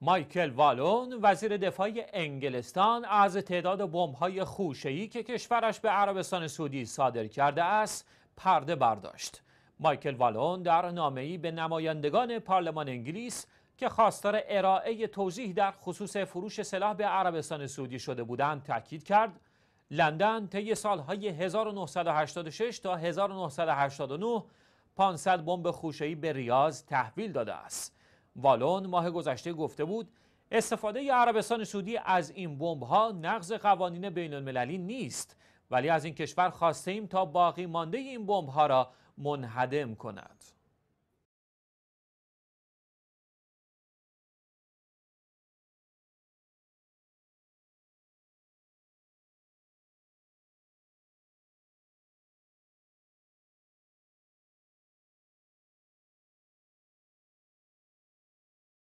مایکل والون وزیر دفاع انگلستان از تعداد بمب‌های خوشه‌ای که کشورش به عربستان سعودی صادر کرده است پرده برداشت. مایکل والون در نامه‌ای به نمایندگان پارلمان انگلیس که خواستار ارائه توضیح در خصوص فروش سلاح به عربستان سعودی شده بودند تاکید کرد لندن طی سالهای 1986 تا 1989 500 بمب خوشه‌ای به ریاض تحویل داده است. والون ماه گذشته گفته بود استفاده عربستان سعودی از این بمب ها نقض قوانین بین المللی نیست ولی از این کشور خواسته ایم تا باقی مانده این بمب ها را منهدم کند